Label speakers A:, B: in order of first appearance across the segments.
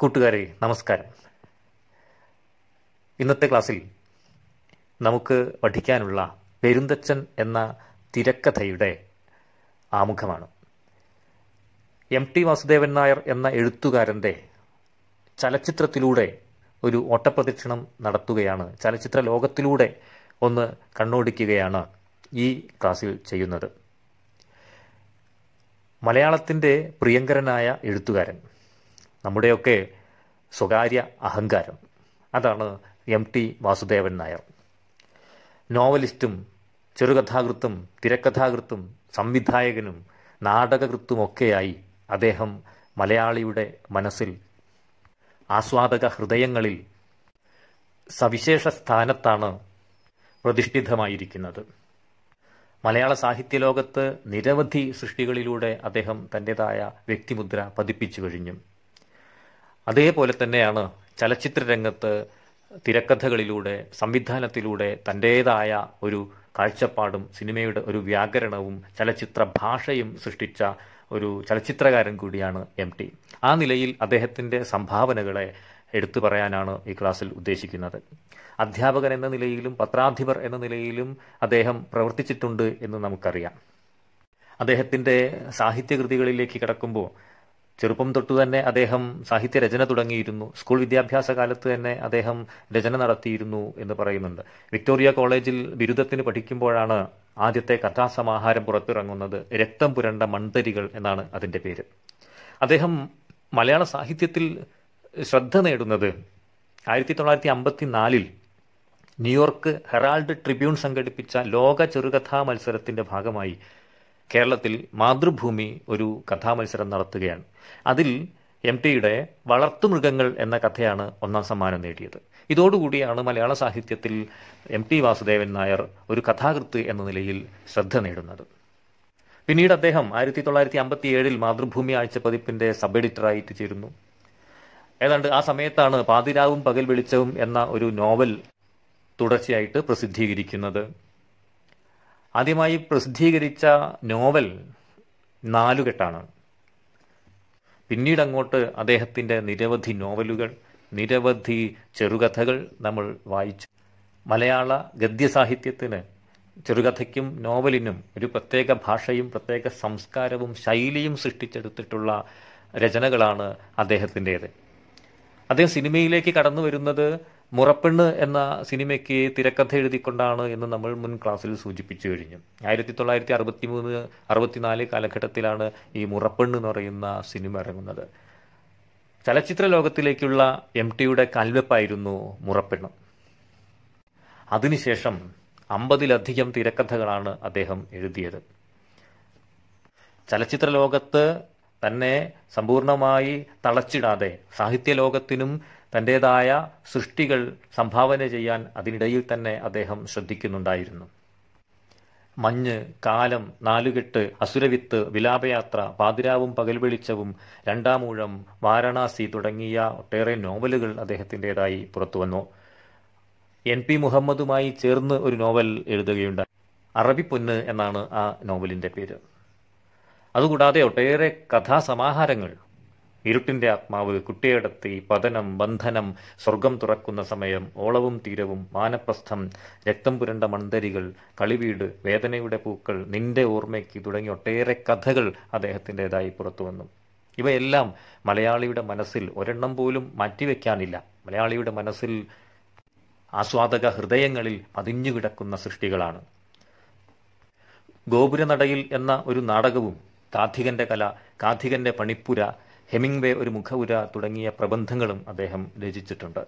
A: കൂട്ടുകാരെ നമസ്കാരം ഇന്നത്തെ ക്ലാസ്സിൽ നമുക്ക് പഠിക്കാനുള്ള പെരുന്തച്ചൻ എന്ന തിരക്കഥയുടെ ആമുഖമാണ് എം ടി വാസുദേവൻ നായർ എന്ന എഴുത്തുകാരൻ്റെ ചലച്ചിത്രത്തിലൂടെ ഒരു ഓട്ടപ്രദക്ഷിണം നടത്തുകയാണ് ചലച്ചിത്ര ലോകത്തിലൂടെ ഒന്ന് കണ്ണോടിക്കുകയാണ് ഈ ക്ലാസ്സിൽ ചെയ്യുന്നത് മലയാളത്തിൻ്റെ പ്രിയങ്കരനായ എഴുത്തുകാരൻ നമ്മുടെയൊക്കെ സ്വകാര്യ അഹങ്കാരം അതാണ് എം ടി വാസുദേവൻ നായർ നോവലിസ്റ്റും ചെറുകഥാകൃത്തും തിരക്കഥാകൃത്തും സംവിധായകനും നാടകകൃത്തുമൊക്കെയായി അദ്ദേഹം മലയാളിയുടെ മനസ്സിൽ ആസ്വാദക ഹൃദയങ്ങളിൽ സവിശേഷ സ്ഥാനത്താണ് പ്രതിഷ്ഠിതമായിരിക്കുന്നത് മലയാള സാഹിത്യ ലോകത്ത് നിരവധി സൃഷ്ടികളിലൂടെ അദ്ദേഹം തൻ്റെതായ വ്യക്തിമുദ്ര പതിപ്പിച്ചു കഴിഞ്ഞു അതേപോലെ തന്നെയാണ് ചലച്ചിത്ര രംഗത്ത് തിരക്കഥകളിലൂടെ സംവിധാനത്തിലൂടെ തൻ്റെതായ ഒരു കാഴ്ചപ്പാടും സിനിമയുടെ ഒരു വ്യാകരണവും ചലച്ചിത്ര ഭാഷയും സൃഷ്ടിച്ച ഒരു ചലച്ചിത്രകാരൻ കൂടിയാണ് എം ടി ആ നിലയിൽ അദ്ദേഹത്തിൻ്റെ സംഭാവനകളെ എടുത്തു പറയാനാണ് ഈ ക്ലാസ്സിൽ ഉദ്ദേശിക്കുന്നത് അധ്യാപകൻ എന്ന നിലയിലും പത്രാധിപർ എന്ന നിലയിലും അദ്ദേഹം പ്രവർത്തിച്ചിട്ടുണ്ട് എന്ന് നമുക്കറിയാം അദ്ദേഹത്തിൻ്റെ സാഹിത്യകൃതികളിലേക്ക് കിടക്കുമ്പോൾ ചെറുപ്പം തൊട്ടു തന്നെ അദ്ദേഹം സാഹിത്യരചന തുടങ്ങിയിരുന്നു സ്കൂൾ വിദ്യാഭ്യാസ കാലത്ത് തന്നെ അദ്ദേഹം രചന നടത്തിയിരുന്നു എന്ന് പറയുന്നുണ്ട് വിക്ടോറിയ കോളേജിൽ ബിരുദത്തിന് പഠിക്കുമ്പോഴാണ് ആദ്യത്തെ കഥാസമാഹാരം പുറത്തിറങ്ങുന്നത് രക്തം പുരണ്ട മൺതരികൾ എന്നാണ് അതിൻ്റെ പേര് അദ്ദേഹം മലയാള സാഹിത്യത്തിൽ ശ്രദ്ധ നേടുന്നത് ആയിരത്തി തൊള്ളായിരത്തി അമ്പത്തി നാലിൽ ന്യൂയോർക്ക് ഹെറാൾഡ് ട്രിബ്യൂൺ സംഘടിപ്പിച്ച ലോക ചെറുകഥാ മത്സരത്തിന്റെ ഭാഗമായി കേരളത്തിൽ മാതൃഭൂമി ഒരു കഥാമത്സരം നടത്തുകയാണ് അതിൽ എം ടിയുടെ വളർത്തുമൃഗങ്ങൾ എന്ന കഥയാണ് ഒന്നാം സമ്മാനം നേടിയത് ഇതോടുകൂടിയാണ് മലയാള സാഹിത്യത്തിൽ എം ടി വാസുദേവൻ നായർ ഒരു കഥാകൃത്ത് എന്ന നിലയിൽ ശ്രദ്ധ നേടുന്നത് പിന്നീട് അദ്ദേഹം ആയിരത്തി തൊള്ളായിരത്തി അമ്പത്തി ഏഴിൽ മാതൃഭൂമി പതിപ്പിന്റെ സബ് എഡിറ്ററായിട്ട് ചേരുന്നു ഏതാണ്ട് ആ സമയത്താണ് പാതിരാവും പകൽ വെളിച്ചവും എന്ന ഒരു നോവൽ തുടർച്ചയായിട്ട് പ്രസിദ്ധീകരിക്കുന്നത് ആദ്യമായി പ്രസിദ്ധീകരിച്ച നോവൽ നാലുകെട്ടാണ് പിന്നീട് അങ്ങോട്ട് അദ്ദേഹത്തിൻ്റെ നിരവധി നോവലുകൾ നിരവധി ചെറുകഥകൾ നമ്മൾ വായിച്ചു മലയാള ഗദ്യസാഹിത്യത്തിന് ചെറുകഥയ്ക്കും നോവലിനും ഒരു പ്രത്യേക ഭാഷയും പ്രത്യേക സംസ്കാരവും ശൈലിയും സൃഷ്ടിച്ചെടുത്തിട്ടുള്ള രചനകളാണ് അദ്ദേഹത്തിൻ്റേത് അദ്ദേഹം സിനിമയിലേക്ക് കടന്നു വരുന്നത് മുറപ്പെണ്ണ് എന്ന സിനിമയ്ക്ക് തിരക്കഥ എഴുതിക്കൊണ്ടാണ് എന്ന് നമ്മൾ മുൻ ക്ലാസ്സിൽ സൂചിപ്പിച്ചു കഴിഞ്ഞു ആയിരത്തി തൊള്ളായിരത്തി അറുപത്തി മൂന്ന് അറുപത്തിനാല് കാലഘട്ടത്തിലാണ് ഈ മുറപ്പെണ്ണ് എന്ന് പറയുന്ന സിനിമ ഇറങ്ങുന്നത് ചലച്ചിത്ര ലോകത്തിലേക്കുള്ള എം ടിയുടെ കൽവെപ്പായിരുന്നു മുറപ്പെണ്ണ് അതിനുശേഷം അമ്പതിലധികം തിരക്കഥകളാണ് അദ്ദേഹം എഴുതിയത് ചലച്ചിത്ര ലോകത്ത് തന്നെ സമ്പൂർണമായി തളച്ചിടാതെ സാഹിത്യ ലോകത്തിനും തൻ്റെതായ സൃഷ്ടികൾ സംഭാവന ചെയ്യാൻ അതിനിടയിൽ തന്നെ അദ്ദേഹം ശ്രദ്ധിക്കുന്നുണ്ടായിരുന്നു മഞ്ഞ് കാലം നാലുകെട്ട് അസുരവിത്ത് വിലാപയാത്ര പാതിരാവും പകൽ വെളിച്ചവും രണ്ടാമൂഴം വാരണാസി തുടങ്ങിയ ഒട്ടേറെ നോവലുകൾ അദ്ദേഹത്തിൻ്റെതായി പുറത്തു വന്നു എൻ പി മുഹമ്മദുമായി ചേർന്ന് ഒരു നോവൽ എഴുതുകയുണ്ടായി പൊന്ന് എന്നാണ് ആ നോവലിൻ്റെ പേര് അതുകൂടാതെ ഒട്ടേറെ കഥാസമാഹാരങ്ങൾ ഇരുട്ടിന്റെ ആത്മാവ് കുട്ടിയടത്തി പതനം ബന്ധനം സ്വർഗം തുറക്കുന്ന സമയം ഓളവും തീരവും മാനപ്രസ്ഥം രക്തം പുരണ്ട മൺതരികൾ കളിവീട് വേദനയുടെ പൂക്കൾ നിന്റെ ഓർമ്മയ്ക്ക് തുടങ്ങി ഒട്ടേറെ കഥകൾ അദ്ദേഹത്തിൻ്റെതായി പുറത്തു വന്നു ഇവയെല്ലാം മലയാളിയുടെ മനസ്സിൽ ഒരെണ്ണം പോലും മാറ്റിവെക്കാനില്ല മലയാളിയുടെ മനസ്സിൽ ആസ്വാദക ഹൃദയങ്ങളിൽ പതിഞ്ഞുകിടക്കുന്ന സൃഷ്ടികളാണ് ഗോപുരനടയിൽ എന്ന ഒരു നാടകവും കാഥികന്റെ കല കാഥികന്റെ പണിപ്പുര ഹെമിംഗ്വേ ഒരു മുഖവുര തുടങ്ങിയ പ്രബന്ധങ്ങളും അദ്ദേഹം രചിച്ചിട്ടുണ്ട്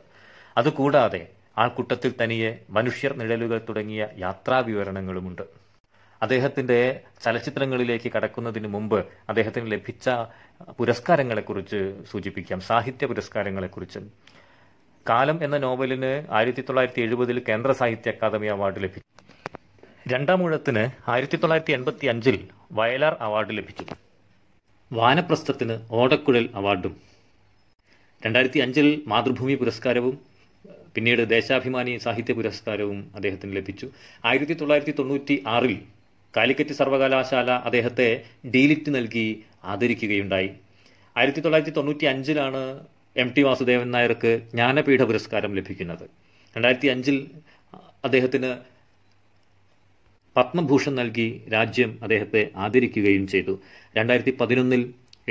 A: അതുകൂടാതെ ആൾക്കൂട്ടത്തിൽ തനിയെ മനുഷ്യർ നിഴലുകൾ തുടങ്ങിയ യാത്രാവിവരണങ്ങളുമുണ്ട് അദ്ദേഹത്തിന്റെ ചലച്ചിത്രങ്ങളിലേക്ക് കടക്കുന്നതിന് മുമ്പ് അദ്ദേഹത്തിന് ലഭിച്ച പുരസ്കാരങ്ങളെക്കുറിച്ച് സൂചിപ്പിക്കാം സാഹിത്യ പുരസ്കാരങ്ങളെക്കുറിച്ച് കാലം എന്ന നോവലിന് ആയിരത്തി തൊള്ളായിരത്തി എഴുപതിൽ കേന്ദ്ര സാഹിത്യ അക്കാദമി അവാർഡ് ലഭിച്ചു രണ്ടാം ഊഴത്തിന് ആയിരത്തി തൊള്ളായിരത്തി എൺപത്തി അഞ്ചിൽ വയലാർ അവാർഡ് ലഭിച്ചു വാനപ്രസ്ഥത്തിന് ഓടക്കുഴൽ അവാർഡും രണ്ടായിരത്തി അഞ്ചിൽ മാതൃഭൂമി പുരസ്കാരവും പിന്നീട് ദേശാഭിമാനി സാഹിത്യ പുരസ്കാരവും അദ്ദേഹത്തിന് ലഭിച്ചു ആയിരത്തി തൊള്ളായിരത്തി തൊണ്ണൂറ്റി ആറിൽ കാലിക്കറ്റ് സർവകലാശാല അദ്ദേഹത്തെ ഡീലിറ്റ് നൽകി ആദരിക്കുകയുണ്ടായി ആയിരത്തി തൊള്ളായിരത്തി തൊണ്ണൂറ്റി അഞ്ചിലാണ് എം ടി വാസുദേവൻ നായർക്ക് ജ്ഞാനപീഠ പുരസ്കാരം ലഭിക്കുന്നത് രണ്ടായിരത്തി അഞ്ചിൽ അദ്ദേഹത്തിന് പത്മഭൂഷൺ നൽകി രാജ്യം അദ്ദേഹത്തെ ആദരിക്കുകയും ചെയ്തു രണ്ടായിരത്തി പതിനൊന്നിൽ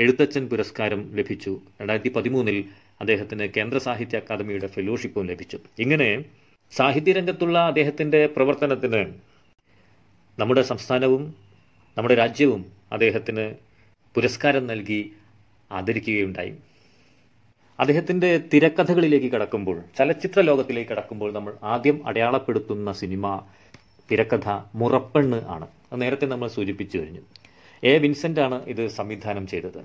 A: എഴുത്തച്ഛൻ പുരസ്കാരം ലഭിച്ചു രണ്ടായിരത്തി പതിമൂന്നിൽ അദ്ദേഹത്തിന് കേന്ദ്ര സാഹിത്യ അക്കാദമിയുടെ ഫെലോഷിപ്പും ലഭിച്ചു ഇങ്ങനെ സാഹിത്യരംഗത്തുള്ള അദ്ദേഹത്തിൻ്റെ പ്രവർത്തനത്തിന് നമ്മുടെ സംസ്ഥാനവും നമ്മുടെ രാജ്യവും അദ്ദേഹത്തിന് പുരസ്കാരം നൽകി ആദരിക്കുകയുണ്ടായി അദ്ദേഹത്തിൻ്റെ തിരക്കഥകളിലേക്ക് കടക്കുമ്പോൾ ചലച്ചിത്ര ലോകത്തിലേക്ക് കടക്കുമ്പോൾ നമ്മൾ ആദ്യം അടയാളപ്പെടുത്തുന്ന സിനിമ തിരക്കഥ മുറപ്പെണ്ണ് ആണ് അത് നേരത്തെ നമ്മൾ സൂചിപ്പിച്ചു കഴിഞ്ഞു എ വിൻസെന്റ് ആണ് ഇത് സംവിധാനം ചെയ്തത്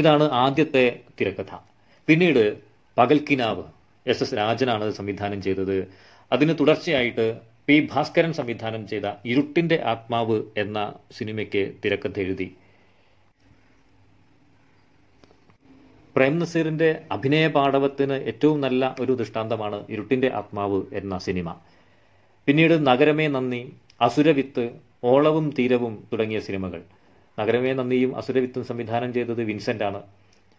A: ഇതാണ് ആദ്യത്തെ തിരക്കഥ പിന്നീട് പകൽക്കിനാവ് എസ് എസ് രാജനാണ് സംവിധാനം ചെയ്തത് അതിന് തുടർച്ചയായിട്ട് പി ഭാസ്കരൻ സംവിധാനം ചെയ്ത ഇരുട്ടിന്റെ ആത്മാവ് എന്ന സിനിമയ്ക്ക് തിരക്കഥ എഴുതി പ്രേം നസീറിന്റെ അഭിനയ പാടവത്തിന് ഏറ്റവും നല്ല ഒരു ദൃഷ്ടാന്തമാണ് ഇരുട്ടിന്റെ ആത്മാവ് എന്ന സിനിമ പിന്നീട് നഗരമേ നന്ദി അസുരവിത്ത് ഓളവും തീരവും തുടങ്ങിയ സിനിമകൾ നഗരമേ നന്ദിയും അസുരവിത്തും സംവിധാനം ചെയ്തത് വിൻസെന്റ് ആണ്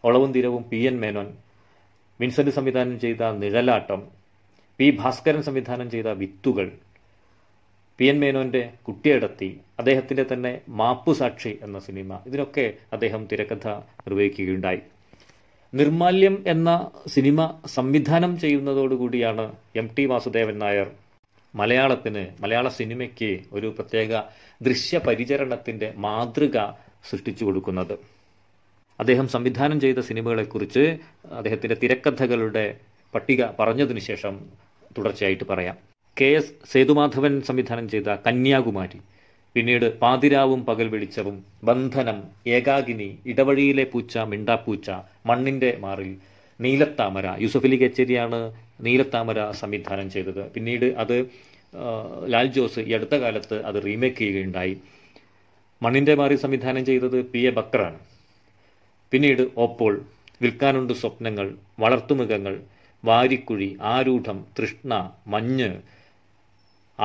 A: ഓളവും തീരവും പി എൻ മേനോൻ വിൻസെന്റ് സംവിധാനം ചെയ്ത നിഴലാട്ടം പി ഭാസ്കരൻ സംവിധാനം ചെയ്ത വിത്തുകൾ പി എൻ മേനോന്റെ കുട്ടിയടത്തി അദ്ദേഹത്തിന്റെ തന്നെ മാപ്പുസാക്ഷി എന്ന സിനിമ ഇതിനൊക്കെ അദ്ദേഹം തിരക്കഥ നിർവഹിക്കുകയുണ്ടായി നിർമാല്യം എന്ന സിനിമ സംവിധാനം ചെയ്യുന്നതോടുകൂടിയാണ് എം ടി വാസുദേവൻ നായർ മലയാളത്തിന് മലയാള സിനിമയ്ക്ക് ഒരു പ്രത്യേക പരിചരണത്തിൻ്റെ മാതൃക സൃഷ്ടിച്ചു കൊടുക്കുന്നത് അദ്ദേഹം സംവിധാനം ചെയ്ത സിനിമകളെക്കുറിച്ച് അദ്ദേഹത്തിൻ്റെ തിരക്കഥകളുടെ പട്ടിക പറഞ്ഞതിനു ശേഷം തുടർച്ചയായിട്ട് പറയാം കെ എസ് സേതുമാധവൻ സംവിധാനം ചെയ്ത കന്യാകുമാരി പിന്നീട് പാതിരാവും പകൽ വെളിച്ചവും ബന്ധനം ഏകാഗിനി ഇടവഴിയിലെ പൂച്ച മിണ്ടാപ്പൂച്ച മണ്ണിൻ്റെ മാറിൽ നീലത്താമര യൂസഫലി കച്ചേരിയാണ് നീലത്താമര സംവിധാനം ചെയ്തത് പിന്നീട് അത് ലാൽ ജോസ് ഈ അടുത്ത കാലത്ത് അത് റീമേക്ക് ചെയ്യുകയുണ്ടായി മണ്ണിൻ്റെ മാറി സംവിധാനം ചെയ്തത് പി എ ബക്കറാണ് പിന്നീട് ഓപ്പോൾ വിൽക്കാനുണ്ട് സ്വപ്നങ്ങൾ വളർത്തുമൃഗങ്ങൾ വാരിക്കുഴി ആരൂഢം തൃഷ്ണ മഞ്ഞ്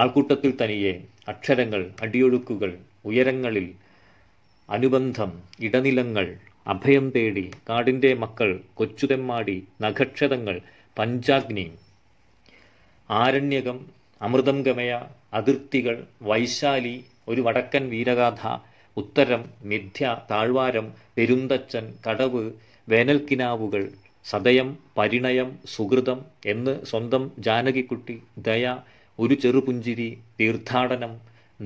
A: ആൾക്കൂട്ടത്തിൽ തനിയെ അക്ഷരങ്ങൾ അടിയൊഴുക്കുകൾ ഉയരങ്ങളിൽ അനുബന്ധം ഇടനിലങ്ങൾ അഭയം തേടി കാടിൻ്റെ മക്കൾ കൊച്ചുതെമ്മാടി നഖക്ഷതങ്ങൾ പഞ്ചാഗ്നി ആരണ്യകം അമൃതം ഗമയ അതിർത്തികൾ വൈശാലി ഒരു വടക്കൻ വീരഗാഥ ഉത്തരം മിഥ്യ താഴ്വാരം പെരുന്തച്ചൻ കടവ് വേനൽക്കിനാവുകൾ സതയം പരിണയം സുഹൃതം എന്ന് സ്വന്തം ജാനകിക്കുട്ടി ദയ ഒരു ചെറുപുഞ്ചിരി തീർത്ഥാടനം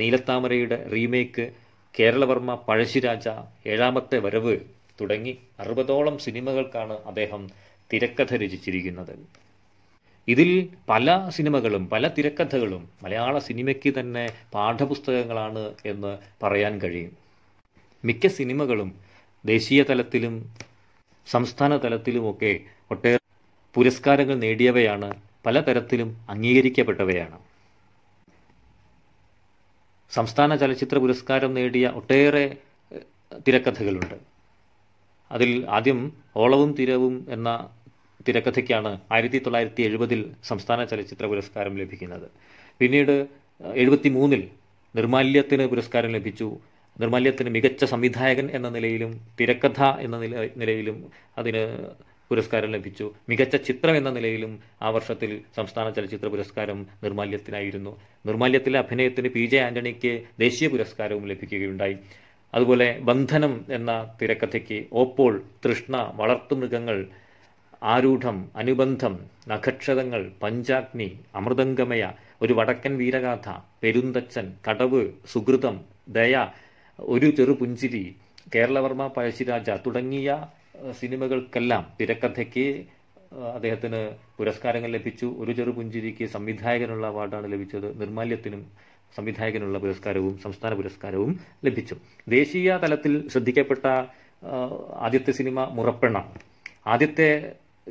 A: നീലത്താമരയുടെ റീമേക്ക് കേരളവർമ്മ പഴശ്ശിരാജ ഏഴാമത്തെ വരവ് തുടങ്ങി അറുപതോളം സിനിമകൾക്കാണ് അദ്ദേഹം തിരക്കഥ രചിച്ചിരിക്കുന്നത് ഇതിൽ പല സിനിമകളും പല തിരക്കഥകളും മലയാള സിനിമയ്ക്ക് തന്നെ പാഠപുസ്തകങ്ങളാണ് എന്ന് പറയാൻ കഴിയും മിക്ക സിനിമകളും ദേശീയ തലത്തിലും സംസ്ഥാന തലത്തിലുമൊക്കെ ഒട്ടേറെ പുരസ്കാരങ്ങൾ നേടിയവയാണ് പലതരത്തിലും അംഗീകരിക്കപ്പെട്ടവയാണ് സംസ്ഥാന ചലച്ചിത്ര പുരസ്കാരം നേടിയ ഒട്ടേറെ തിരക്കഥകളുണ്ട് അതിൽ ആദ്യം ഓളവും തിരവും എന്ന തിരക്കഥയ്ക്കാണ് ആയിരത്തി തൊള്ളായിരത്തി എഴുപതിൽ സംസ്ഥാന ചലച്ചിത്ര പുരസ്കാരം ലഭിക്കുന്നത് പിന്നീട് എഴുപത്തി മൂന്നിൽ നിർമാല്യത്തിന് പുരസ്കാരം ലഭിച്ചു നിർമാല്യത്തിന് മികച്ച സംവിധായകൻ എന്ന നിലയിലും തിരക്കഥ എന്ന നില നിലയിലും അതിന് പുരസ്കാരം ലഭിച്ചു മികച്ച ചിത്രം എന്ന നിലയിലും ആ വർഷത്തിൽ സംസ്ഥാന ചലച്ചിത്ര പുരസ്കാരം നിർമാല്യത്തിനായിരുന്നു നിർമാല്യത്തിലെ അഭിനയത്തിന് പി ജെ ആന്റണിക്ക് ദേശീയ പുരസ്കാരവും ലഭിക്കുകയുണ്ടായി അതുപോലെ ബന്ധനം എന്ന തിരക്കഥയ്ക്ക് ഓപ്പോൾ തൃഷ്ണ വളർത്തുമൃഗങ്ങൾ ആരൂഢം അനുബന്ധം നഖക്ഷതങ്ങൾ പഞ്ചാഗ്നി അമൃതംഗമയ ഒരു വടക്കൻ വീരഗാഥ പെരുന്തച്ചൻ കടവ് സുഹൃതം ദയ ഒരു ചെറുപുഞ്ചിരി കേരളവർമ്മ പഴശ്ശിരാജ തുടങ്ങിയ സിനിമകൾക്കെല്ലാം തിരക്കഥയ്ക്ക് അദ്ദേഹത്തിന് പുരസ്കാരങ്ങൾ ലഭിച്ചു ഒരു ചെറു പുഞ്ചിരിക്ക് സംവിധായകനുള്ള അവാർഡാണ് ലഭിച്ചത് നിർമാല്യത്തിനും സംവിധായകനുള്ള പുരസ്കാരവും സംസ്ഥാന പുരസ്കാരവും ലഭിച്ചു ദേശീയ തലത്തിൽ ശ്രദ്ധിക്കപ്പെട്ട ആദ്യത്തെ സിനിമ മുറപ്പെണ്ണ ആദ്യത്തെ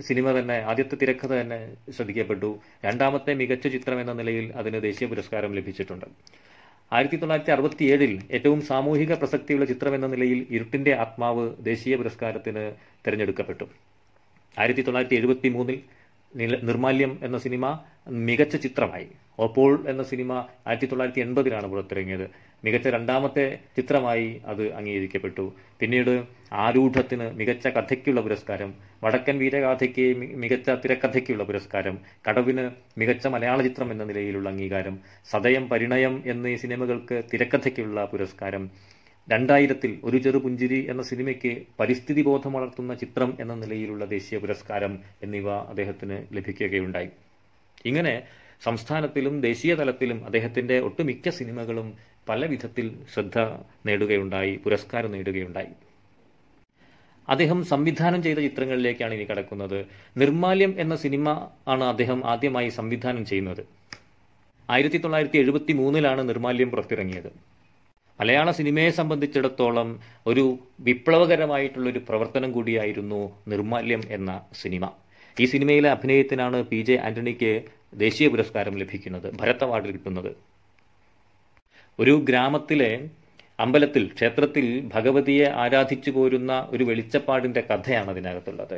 A: സിനിമ തന്നെ ആദ്യത്തെ തിരക്കഥ തന്നെ ശ്രദ്ധിക്കപ്പെട്ടു രണ്ടാമത്തെ മികച്ച ചിത്രം എന്ന നിലയിൽ അതിന് ദേശീയ പുരസ്കാരം ലഭിച്ചിട്ടുണ്ട് ആയിരത്തി തൊള്ളായിരത്തി അറുപത്തി ഏഴിൽ ഏറ്റവും സാമൂഹിക പ്രസക്തിയുള്ള ചിത്രം എന്ന നിലയിൽ ഇരുട്ടിന്റെ ആത്മാവ് ദേശീയ പുരസ്കാരത്തിന് തിരഞ്ഞെടുക്കപ്പെട്ടു ആയിരത്തി തൊള്ളായിരത്തി എഴുപത്തി മൂന്നിൽ നിർമാല്യം എന്ന സിനിമ മികച്ച ചിത്രമായി ഒപ്പോൾ എന്ന സിനിമ ആയിരത്തി തൊള്ളായിരത്തി എൺപതിലാണ് പുറത്തിറങ്ങിയത് മികച്ച രണ്ടാമത്തെ ചിത്രമായി അത് അംഗീകരിക്കപ്പെട്ടു പിന്നീട് ആരൂഢത്തിന് മികച്ച കഥയ്ക്കുള്ള പുരസ്കാരം വടക്കൻ വീരഗാഥയ്ക്ക് മികച്ച തിരക്കഥയ്ക്കുള്ള പുരസ്കാരം കടവിന് മികച്ച മലയാള ചിത്രം എന്ന നിലയിലുള്ള അംഗീകാരം സതയം പരിണയം എന്നീ സിനിമകൾക്ക് തിരക്കഥയ്ക്കുള്ള പുരസ്കാരം രണ്ടായിരത്തിൽ ഒരു ചെറുപുഞ്ചിരി എന്ന സിനിമയ്ക്ക് പരിസ്ഥിതി ബോധം വളർത്തുന്ന ചിത്രം എന്ന നിലയിലുള്ള ദേശീയ പുരസ്കാരം എന്നിവ അദ്ദേഹത്തിന് ലഭിക്കുകയുണ്ടായി ഇങ്ങനെ സംസ്ഥാനത്തിലും ദേശീയ തലത്തിലും അദ്ദേഹത്തിന്റെ ഒട്ടുമിക്ക സിനിമകളും പല വിധത്തിൽ ശ്രദ്ധ നേടുകയുണ്ടായി പുരസ്കാരം നേടുകയുണ്ടായി അദ്ദേഹം സംവിധാനം ചെയ്ത ചിത്രങ്ങളിലേക്കാണ് ഇനി കടക്കുന്നത് നിർമാല്യം എന്ന സിനിമ ആണ് അദ്ദേഹം ആദ്യമായി സംവിധാനം ചെയ്യുന്നത് ആയിരത്തി തൊള്ളായിരത്തി എഴുപത്തി മൂന്നിലാണ് നിർമാല്യം പുറത്തിറങ്ങിയത് മലയാള സിനിമയെ സംബന്ധിച്ചിടത്തോളം ഒരു വിപ്ലവകരമായിട്ടുള്ള ഒരു പ്രവർത്തനം കൂടിയായിരുന്നു നിർമാല്യം എന്ന സിനിമ ഈ സിനിമയിലെ അഭിനയത്തിനാണ് പി ജെ ആന്റണിക്ക് ദേശീയ പുരസ്കാരം ലഭിക്കുന്നത് ഭരത് അവാർഡ് കിട്ടുന്നത് ഒരു ഗ്രാമത്തിലെ അമ്പലത്തിൽ ക്ഷേത്രത്തിൽ ഭഗവതിയെ ആരാധിച്ചു പോരുന്ന ഒരു വെളിച്ചപ്പാടിൻ്റെ കഥയാണ് അതിനകത്തുള്ളത്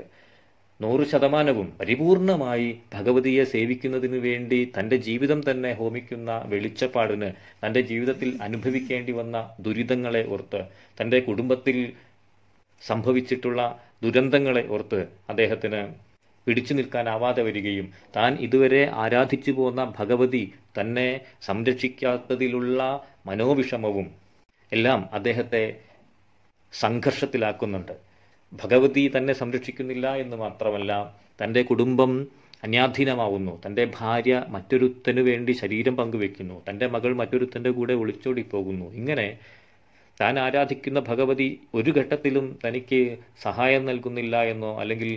A: നൂറ് ശതമാനവും പരിപൂർണമായി ഭഗവതിയെ സേവിക്കുന്നതിനു വേണ്ടി തൻ്റെ ജീവിതം തന്നെ ഹോമിക്കുന്ന വെളിച്ചപ്പാടിന് തൻ്റെ ജീവിതത്തിൽ അനുഭവിക്കേണ്ടി വന്ന ദുരിതങ്ങളെ ഓർത്ത് തൻ്റെ കുടുംബത്തിൽ സംഭവിച്ചിട്ടുള്ള ദുരന്തങ്ങളെ ഓർത്ത് അദ്ദേഹത്തിന് പിടിച്ചു നിൽക്കാനാവാതെ വരികയും താൻ ഇതുവരെ ആരാധിച്ചു പോന്ന ഭഗവതി തന്നെ സംരക്ഷിക്കാത്തതിലുള്ള മനോവിഷമവും എല്ലാം അദ്ദേഹത്തെ സംഘർഷത്തിലാക്കുന്നുണ്ട് ഭഗവതി തന്നെ സംരക്ഷിക്കുന്നില്ല എന്ന് മാത്രമല്ല തൻ്റെ കുടുംബം അന്യാധീനമാവുന്നു തൻ്റെ ഭാര്യ മറ്റൊരുത്തനു വേണ്ടി ശരീരം പങ്കുവെക്കുന്നു തൻ്റെ മകൾ മറ്റൊരുത്തൻ്റെ കൂടെ ഒളിച്ചോടിപ്പോകുന്നു ഇങ്ങനെ താൻ ആരാധിക്കുന്ന ഭഗവതി ഒരു ഘട്ടത്തിലും തനിക്ക് സഹായം നൽകുന്നില്ല എന്നോ അല്ലെങ്കിൽ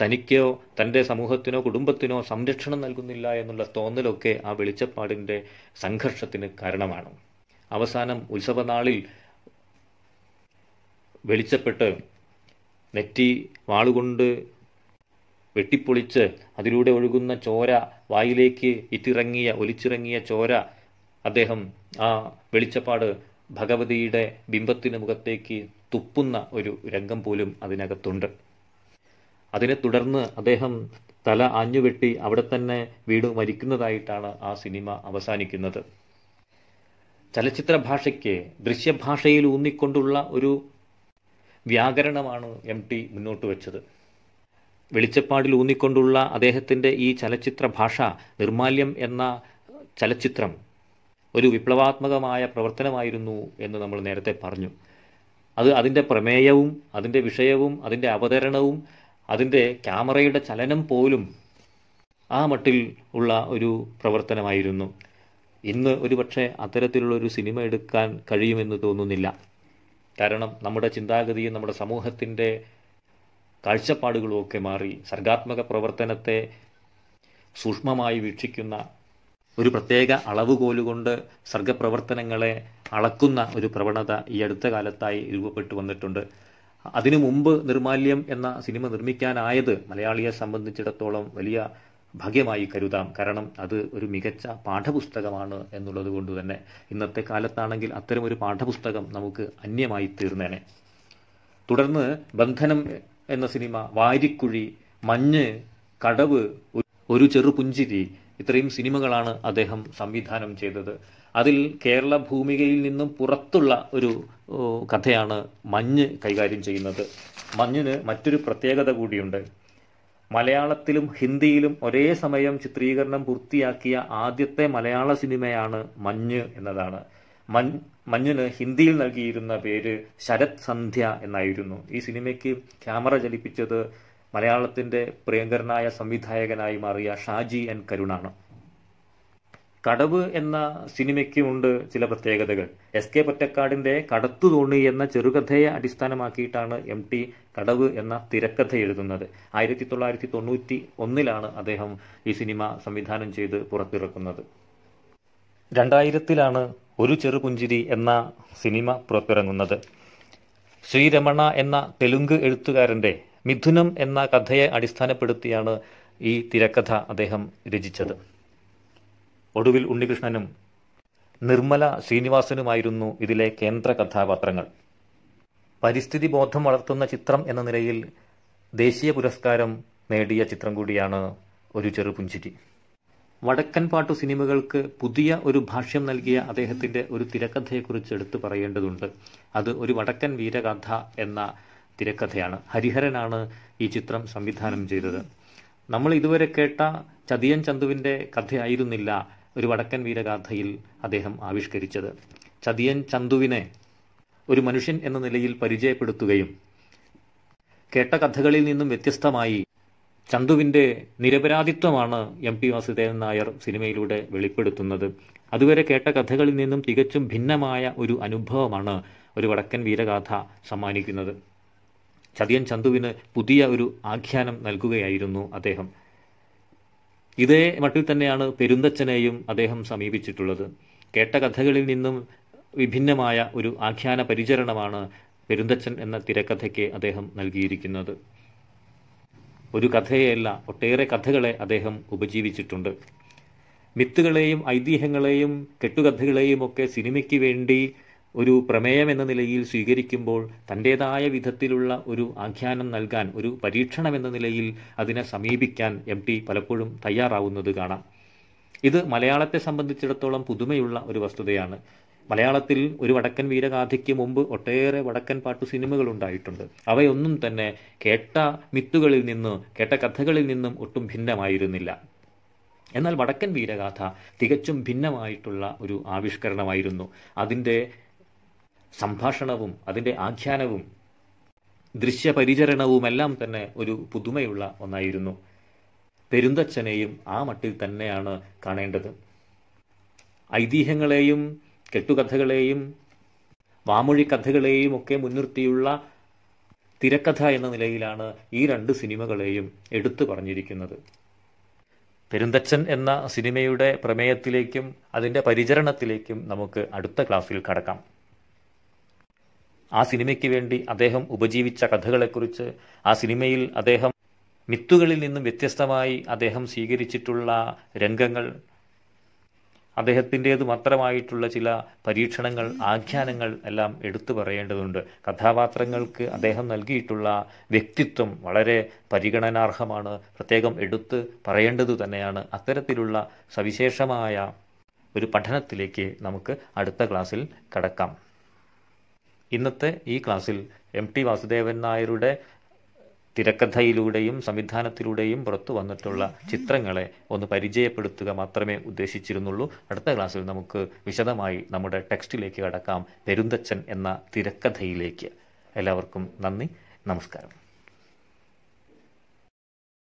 A: തനിക്കോ തൻ്റെ സമൂഹത്തിനോ കുടുംബത്തിനോ സംരക്ഷണം നൽകുന്നില്ല എന്നുള്ള തോന്നലൊക്കെ ആ വെളിച്ചപ്പാടിൻ്റെ സംഘർഷത്തിന് കാരണമാണ് അവസാനം ഉത്സവനാളിൽ വെളിച്ചപ്പെട്ട് നെറ്റി വാളുകൊണ്ട് വെട്ടിപ്പൊളിച്ച് അതിലൂടെ ഒഴുകുന്ന ചോര വായിലേക്ക് ഇറ്റിറങ്ങിയ ഒലിച്ചിറങ്ങിയ ചോര അദ്ദേഹം ആ വെളിച്ചപ്പാട് ഭഗവതിയുടെ ബിംബത്തിന് മുഖത്തേക്ക് തുപ്പുന്ന ഒരു രംഗം പോലും അതിനകത്തുണ്ട് അതിനെ തുടർന്ന് അദ്ദേഹം തല ആഞ്ഞുവെട്ടി അവിടെ തന്നെ വീട് മരിക്കുന്നതായിട്ടാണ് ആ സിനിമ അവസാനിക്കുന്നത് ചലച്ചിത്ര ഭാഷയ്ക്ക് ദൃശ്യഭാഷയിൽ ഊന്നിക്കൊണ്ടുള്ള ഒരു വ്യാകരണമാണ് എം ടി മുന്നോട്ട് വെച്ചത് വെളിച്ചപ്പാടിൽ ഊന്നിക്കൊണ്ടുള്ള അദ്ദേഹത്തിൻ്റെ ഈ ചലച്ചിത്ര ഭാഷ നിർമാല്യം എന്ന ചലച്ചിത്രം ഒരു വിപ്ലവാത്മകമായ പ്രവർത്തനമായിരുന്നു എന്ന് നമ്മൾ നേരത്തെ പറഞ്ഞു അത് അതിൻ്റെ പ്രമേയവും അതിൻ്റെ വിഷയവും അതിൻ്റെ അവതരണവും അതിൻ്റെ ക്യാമറയുടെ ചലനം പോലും ആ മട്ടിൽ ഉള്ള ഒരു പ്രവർത്തനമായിരുന്നു ഇന്ന് ഒരുപക്ഷെ അത്തരത്തിലുള്ള ഒരു സിനിമ എടുക്കാൻ കഴിയുമെന്ന് തോന്നുന്നില്ല കാരണം നമ്മുടെ ചിന്താഗതിയും നമ്മുടെ സമൂഹത്തിൻ്റെ കാഴ്ചപ്പാടുകളുമൊക്കെ മാറി സർഗാത്മക പ്രവർത്തനത്തെ സൂക്ഷ്മമായി വീക്ഷിക്കുന്ന ഒരു പ്രത്യേക അളവുകോലുകൊണ്ട് സർഗപ്രവർത്തനങ്ങളെ അളക്കുന്ന ഒരു പ്രവണത ഈ അടുത്ത കാലത്തായി രൂപപ്പെട്ടു വന്നിട്ടുണ്ട് അതിനു മുമ്പ് നിർമാല്യം എന്ന സിനിമ നിർമ്മിക്കാനായത് മലയാളിയെ സംബന്ധിച്ചിടത്തോളം വലിയ ഭാഗ്യമായി കരുതാം കാരണം അത് ഒരു മികച്ച പാഠപുസ്തകമാണ് എന്നുള്ളത് കൊണ്ട് തന്നെ ഇന്നത്തെ കാലത്താണെങ്കിൽ അത്തരം ഒരു പാഠപുസ്തകം നമുക്ക് അന്യമായി തീർന്നേനെ തുടർന്ന് ബന്ധനം എന്ന സിനിമ വാരിക്കുഴി മഞ്ഞ് കടവ് ഒരു ചെറു പുഞ്ചിരി ഇത്രയും സിനിമകളാണ് അദ്ദേഹം സംവിധാനം ചെയ്തത് അതിൽ കേരള ഭൂമികയിൽ നിന്നും പുറത്തുള്ള ഒരു കഥയാണ് മഞ്ഞ് കൈകാര്യം ചെയ്യുന്നത് മഞ്ഞിന് മറ്റൊരു പ്രത്യേകത കൂടിയുണ്ട് മലയാളത്തിലും ഹിന്ദിയിലും ഒരേ സമയം ചിത്രീകരണം പൂർത്തിയാക്കിയ ആദ്യത്തെ മലയാള സിനിമയാണ് മഞ്ഞ് എന്നതാണ് മഞ്ഞിന് ഹിന്ദിയിൽ നൽകിയിരുന്ന പേര് ശരത് സന്ധ്യ എന്നായിരുന്നു ഈ സിനിമയ്ക്ക് ക്യാമറ ചലിപ്പിച്ചത് മലയാളത്തിൻ്റെ പ്രിയങ്കരനായ സംവിധായകനായി മാറിയ ഷാജി എൻ കരുണാണ് കടവ് എന്ന സിനിമയ്ക്കുമുണ്ട് ചില പ്രത്യേകതകൾ എസ് കെ പൊറ്റക്കാടിൻ്റെ കടത്തു തോണി എന്ന ചെറുകഥയെ അടിസ്ഥാനമാക്കിയിട്ടാണ് എം ടി കടവ് എന്ന തിരക്കഥ എഴുതുന്നത് ആയിരത്തി തൊള്ളായിരത്തി തൊണ്ണൂറ്റി ഒന്നിലാണ് അദ്ദേഹം ഈ സിനിമ സംവിധാനം ചെയ്ത് പുറത്തിറക്കുന്നത് രണ്ടായിരത്തിലാണ് ഒരു ചെറുപുഞ്ചിരി എന്ന സിനിമ പുറത്തിറങ്ങുന്നത് ശ്രീരമണ എന്ന തെലുങ്ക് എഴുത്തുകാരൻ്റെ മിഥുനം എന്ന കഥയെ അടിസ്ഥാനപ്പെടുത്തിയാണ് ഈ തിരക്കഥ അദ്ദേഹം രചിച്ചത് ഒടുവിൽ ഉണ്ണികൃഷ്ണനും നിർമ്മല ശ്രീനിവാസനുമായിരുന്നു ഇതിലെ കേന്ദ്ര കഥാപാത്രങ്ങൾ പരിസ്ഥിതി ബോധം വളർത്തുന്ന ചിത്രം എന്ന നിലയിൽ ദേശീയ പുരസ്കാരം നേടിയ ചിത്രം കൂടിയാണ് ഒരു ചെറുപുഞ്ചിരി വടക്കൻ പാട്ടു സിനിമകൾക്ക് പുതിയ ഒരു ഭാഷ്യം നൽകിയ അദ്ദേഹത്തിന്റെ ഒരു തിരക്കഥയെക്കുറിച്ച് എടുത്തു പറയേണ്ടതുണ്ട് അത് ഒരു വടക്കൻ വീരകഥ എന്ന തിരക്കഥയാണ് ഹരിഹരനാണ് ഈ ചിത്രം സംവിധാനം ചെയ്തത് നമ്മൾ ഇതുവരെ കേട്ട ചതിയൻ ചന്തുവിൻ്റെ കഥയായിരുന്നില്ല ഒരു വടക്കൻ വീരഗാഥയിൽ അദ്ദേഹം ആവിഷ്കരിച്ചത് ചതിയൻ ചന്തുവിനെ ഒരു മനുഷ്യൻ എന്ന നിലയിൽ പരിചയപ്പെടുത്തുകയും കേട്ട കഥകളിൽ നിന്നും വ്യത്യസ്തമായി ചന്തുവിൻ്റെ നിരപരാധിത്വമാണ് എം പി വാസുദേവൻ നായർ സിനിമയിലൂടെ വെളിപ്പെടുത്തുന്നത് അതുവരെ കേട്ട കഥകളിൽ നിന്നും തികച്ചും ഭിന്നമായ ഒരു അനുഭവമാണ് ഒരു വടക്കൻ വീരഗാഥ സമ്മാനിക്കുന്നത് ചതിയൻ ചന്തുവിന് പുതിയ ഒരു ആഖ്യാനം നൽകുകയായിരുന്നു അദ്ദേഹം ഇതേ മട്ടിൽ തന്നെയാണ് പെരുന്തച്ഛനെയും അദ്ദേഹം സമീപിച്ചിട്ടുള്ളത് കേട്ട കഥകളിൽ നിന്നും വിഭിന്നമായ ഒരു ആഖ്യാന പരിചരണമാണ് പെരുന്തച്ഛൻ എന്ന തിരക്കഥയ്ക്ക് അദ്ദേഹം നൽകിയിരിക്കുന്നത് ഒരു കഥയെയല്ല ഒട്ടേറെ കഥകളെ അദ്ദേഹം ഉപജീവിച്ചിട്ടുണ്ട് മിത്തുകളെയും ഐതിഹ്യങ്ങളെയും കെട്ടുകഥകളെയും ഒക്കെ സിനിമയ്ക്ക് വേണ്ടി ഒരു പ്രമേയം എന്ന നിലയിൽ സ്വീകരിക്കുമ്പോൾ തൻ്റേതായ വിധത്തിലുള്ള ഒരു ആഖ്യാനം നൽകാൻ ഒരു പരീക്ഷണം എന്ന നിലയിൽ അതിനെ സമീപിക്കാൻ എം ടി പലപ്പോഴും തയ്യാറാവുന്നത് കാണാം ഇത് മലയാളത്തെ സംബന്ധിച്ചിടത്തോളം പുതുമയുള്ള ഒരു വസ്തുതയാണ് മലയാളത്തിൽ ഒരു വടക്കൻ വീരഗാഥയ്ക്ക് മുമ്പ് ഒട്ടേറെ വടക്കൻ പാട്ടു സിനിമകൾ ഉണ്ടായിട്ടുണ്ട് അവയൊന്നും തന്നെ കേട്ട മിത്തുകളിൽ നിന്ന് കേട്ട കഥകളിൽ നിന്നും ഒട്ടും ഭിന്നമായിരുന്നില്ല എന്നാൽ വടക്കൻ വീരഗാഥ തികച്ചും ഭിന്നമായിട്ടുള്ള ഒരു ആവിഷ്കരണമായിരുന്നു അതിൻ്റെ സംഭാഷണവും അതിൻ്റെ ആഖ്യാനവും ദൃശ്യപരിചരണവുമെല്ലാം തന്നെ ഒരു പുതുമയുള്ള ഒന്നായിരുന്നു പെരുന്തച്ഛനെയും ആ മട്ടിൽ തന്നെയാണ് കാണേണ്ടത് ഐതിഹ്യങ്ങളെയും കെട്ടുകഥകളെയും വാമൊഴി കഥകളെയും ഒക്കെ മുൻനിർത്തിയുള്ള തിരക്കഥ എന്ന നിലയിലാണ് ഈ രണ്ട് സിനിമകളെയും എടുത്തു പറഞ്ഞിരിക്കുന്നത് പെരുന്തച്ഛൻ എന്ന സിനിമയുടെ പ്രമേയത്തിലേക്കും അതിൻ്റെ പരിചരണത്തിലേക്കും നമുക്ക് അടുത്ത ക്ലാസ്സിൽ കടക്കാം ആ സിനിമയ്ക്ക് വേണ്ടി അദ്ദേഹം ഉപജീവിച്ച കഥകളെക്കുറിച്ച് ആ സിനിമയിൽ അദ്ദേഹം മിത്തുകളിൽ നിന്നും വ്യത്യസ്തമായി അദ്ദേഹം സ്വീകരിച്ചിട്ടുള്ള രംഗങ്ങൾ അദ്ദേഹത്തിൻ്റേത് മാത്രമായിട്ടുള്ള ചില പരീക്ഷണങ്ങൾ ആഖ്യാനങ്ങൾ എല്ലാം എടുത്തു പറയേണ്ടതുണ്ട് കഥാപാത്രങ്ങൾക്ക് അദ്ദേഹം നൽകിയിട്ടുള്ള വ്യക്തിത്വം വളരെ പരിഗണനാർഹമാണ് പ്രത്യേകം എടുത്ത് പറയേണ്ടത് തന്നെയാണ് അത്തരത്തിലുള്ള സവിശേഷമായ ഒരു പഠനത്തിലേക്ക് നമുക്ക് അടുത്ത ക്ലാസ്സിൽ കടക്കാം ഇന്നത്തെ ഈ ക്ലാസ്സിൽ എം ടി വാസുദേവൻ നായരുടെ തിരക്കഥയിലൂടെയും സംവിധാനത്തിലൂടെയും പുറത്തു വന്നിട്ടുള്ള ചിത്രങ്ങളെ ഒന്ന് പരിചയപ്പെടുത്തുക മാത്രമേ ഉദ്ദേശിച്ചിരുന്നുള്ളൂ അടുത്ത ക്ലാസ്സിൽ നമുക്ക് വിശദമായി നമ്മുടെ ടെക്സ്റ്റിലേക്ക് കടക്കാം പെരുന്തച്ഛൻ എന്ന തിരക്കഥയിലേക്ക് എല്ലാവർക്കും നന്ദി നമസ്കാരം